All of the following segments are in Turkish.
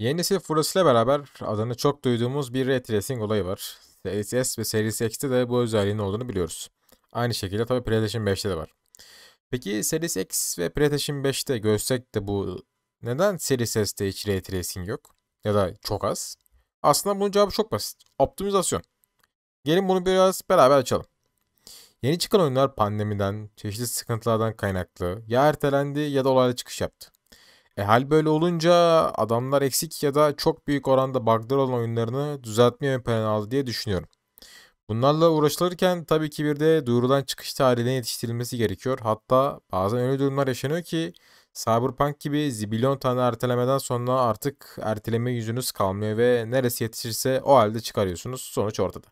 Yeni nesil Furus ile beraber adını çok duyduğumuz bir ray tracing olayı var. Series S ve Series X'te de bu özelliğin olduğunu biliyoruz. Aynı şekilde tabii PlayStation 5'te de var. Peki Series X ve PlayStation 5'te görsek de bu neden Series S'te hiç ray tracing yok? Ya da çok az? Aslında bunun cevabı çok basit. Optimizasyon. Gelin bunu biraz beraber açalım. Yeni çıkan oyunlar pandemiden, çeşitli sıkıntılardan kaynaklı ya ertelendi ya da olayla çıkış yaptı. E hal böyle olunca adamlar eksik ya da çok büyük oranda bug'lar olan oyunlarını düzeltme ön aldı diye düşünüyorum. Bunlarla uğraşılırken tabii ki bir de duyurulan çıkış tarihine yetiştirilmesi gerekiyor. Hatta bazen öyle durumlar yaşanıyor ki Cyberpunk gibi zibilyon tane ertelemeden sonra artık erteleme yüzünüz kalmıyor ve neresi yetişirse o halde çıkarıyorsunuz. Sonuç ortada.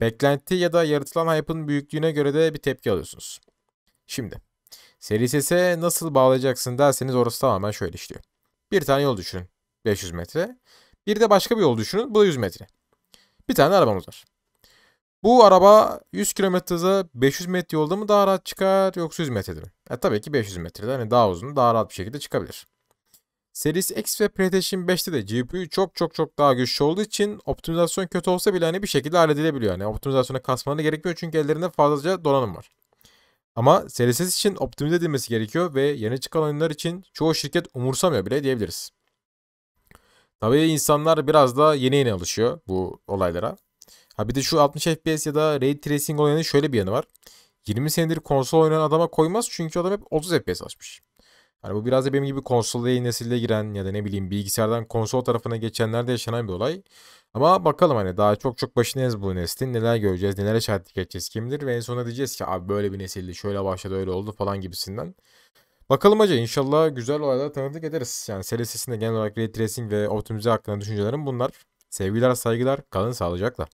Beklenti ya da yaratılan hype'ın büyüklüğüne göre de bir tepki alıyorsunuz. Şimdi Serisese nasıl bağlayacaksın derseniz orası tamamen şöyle işliyor. Bir tane yol düşünün. 500 metre. Bir de başka bir yol düşünün. Bu da 100 metre. Bir tane arabamız var. Bu araba 100 km hıza 500 metre yolda mı daha rahat çıkar yoksa 100 metrede mi? E, tabii ki 500 metrede hani daha uzun daha rahat bir şekilde çıkabilir. Series X ve PlayStation 5'te de GPU çok çok çok daha güçlü olduğu için optimizasyon kötü olsa bile hani bir şekilde halledilebiliyor. Yani optimizasyona kasmanı gerekmiyor çünkü ellerinde fazlaca donanım var. Ama serisiz için optimize edilmesi gerekiyor ve yeni çıkan oyunlar için çoğu şirket umursamıyor bile diyebiliriz. Tabii insanlar biraz da yeni yeni alışıyor bu olaylara. Ha bir de şu 60 FPS ya da Ray Tracing olayının şöyle bir yanı var. 20 senedir konsol oynayan adama koymaz çünkü adam hep 30 FPS açmış. Hani bu biraz da benim gibi konsola yeni nesilde giren ya da ne bileyim bilgisayardan konsol tarafına geçenlerde yaşanan bir olay. Ama bakalım hani daha çok çok başındayız bu neslin. Neler göreceğiz, neler şahitlik edeceğiz kimdir ve en sonunda diyeceğiz ki abi böyle bir nesildi, şöyle başladı, öyle oldu falan gibisinden. Bakalım hacı inşallah güzel olaylar tanıdık ederiz. Yani serisinde genel olarak Ray Tracing ve optimize hakkında düşüncelerim bunlar. Sevgiler, saygılar, kalın sağlıcakla.